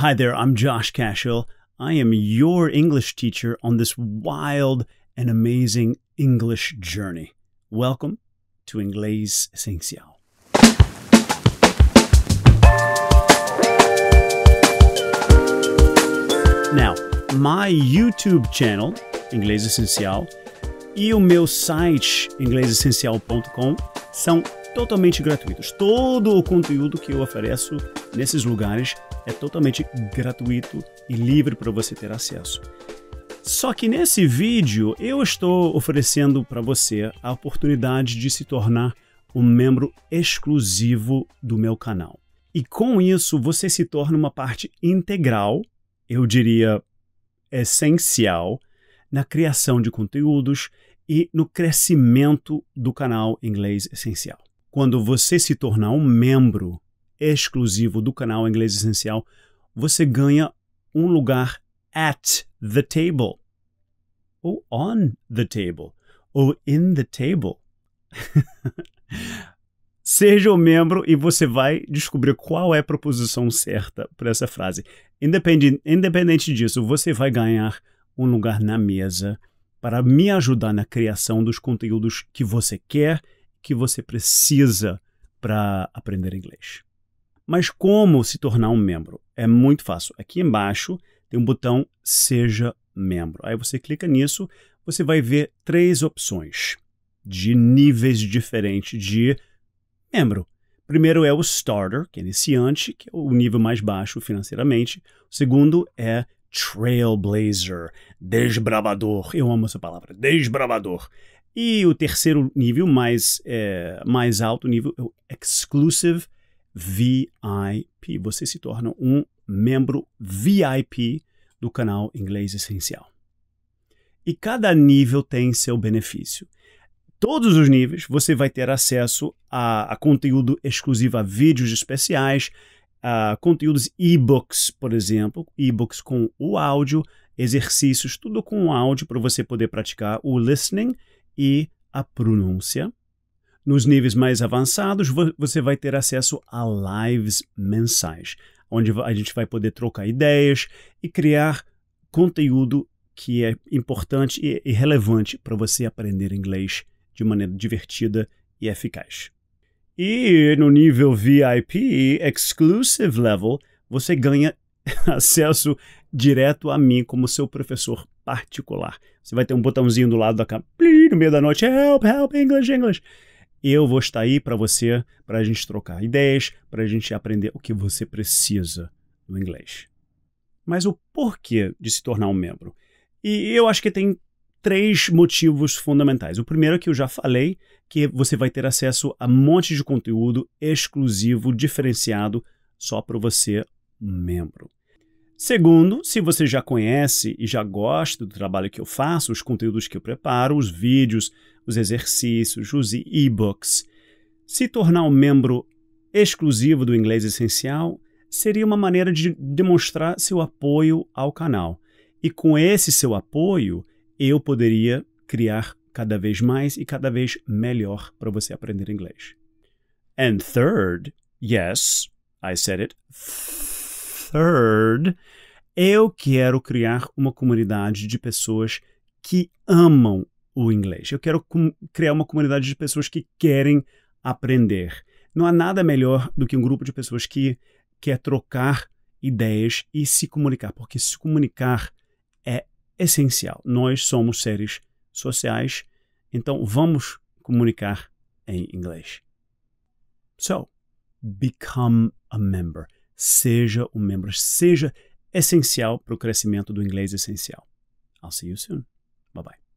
Hi there, I'm Josh Cashel. I am your English teacher on this wild and amazing English journey. Welcome to Inglês Essential. Now, my YouTube channel, Inglês Essencial, e o meu site inglesessencial.com são totalmente gratuitos. Todo o conteúdo que eu ofereço nesses lugares é totalmente gratuito e livre para você ter acesso. Só que nesse vídeo eu estou oferecendo para você a oportunidade de se tornar um membro exclusivo do meu canal. E com isso você se torna uma parte integral, eu diria essencial, na criação de conteúdos e no crescimento do canal Inglês Essencial quando você se tornar um membro exclusivo do canal Inglês Essencial, você ganha um lugar at the table, ou on the table, ou in the table. Seja o um membro e você vai descobrir qual é a proposição certa para essa frase. Independente, independente disso, você vai ganhar um lugar na mesa para me ajudar na criação dos conteúdos que você quer que você precisa para aprender inglês. Mas como se tornar um membro? É muito fácil. Aqui embaixo tem um botão Seja Membro. Aí você clica nisso, você vai ver três opções de níveis diferentes de membro. Primeiro é o Starter, que é iniciante, que é o nível mais baixo financeiramente. O segundo é Trailblazer, desbravador. Eu amo essa palavra, desbravador. E o terceiro nível, mais, é, mais alto nível, é o Exclusive VIP. Você se torna um membro VIP do canal Inglês Essencial. E cada nível tem seu benefício. Todos os níveis você vai ter acesso a, a conteúdo exclusivo, a vídeos especiais, a conteúdos e-books, por exemplo, e-books com o áudio, exercícios, tudo com áudio para você poder praticar o listening e a pronúncia. Nos níveis mais avançados, você vai ter acesso a lives mensais, onde a gente vai poder trocar ideias e criar conteúdo que é importante e relevante para você aprender inglês de maneira divertida e eficaz. E no nível VIP, Exclusive Level, você ganha acesso direto a mim como seu professor particular. Você vai ter um botãozinho do lado da cama, no meio da noite, help, help, English, English. Eu vou estar aí para você, para a gente trocar ideias, para a gente aprender o que você precisa do inglês. Mas o porquê de se tornar um membro? E eu acho que tem três motivos fundamentais. O primeiro é que eu já falei, que você vai ter acesso a um monte de conteúdo exclusivo, diferenciado, só para você, membro. Segundo, se você já conhece e já gosta do trabalho que eu faço, os conteúdos que eu preparo, os vídeos, os exercícios, os e-books, se tornar um membro exclusivo do Inglês Essencial seria uma maneira de demonstrar seu apoio ao canal. E com esse seu apoio, eu poderia criar cada vez mais e cada vez melhor para você aprender inglês. And third, yes, I said it third, eu quero criar uma comunidade de pessoas que amam o inglês. Eu quero criar uma comunidade de pessoas que querem aprender. Não há nada melhor do que um grupo de pessoas que quer trocar ideias e se comunicar, porque se comunicar é essencial. Nós somos seres sociais, então vamos comunicar em inglês. So, become a member. Seja um membro, seja essencial para o crescimento do inglês essencial. I'll see you soon. Bye bye.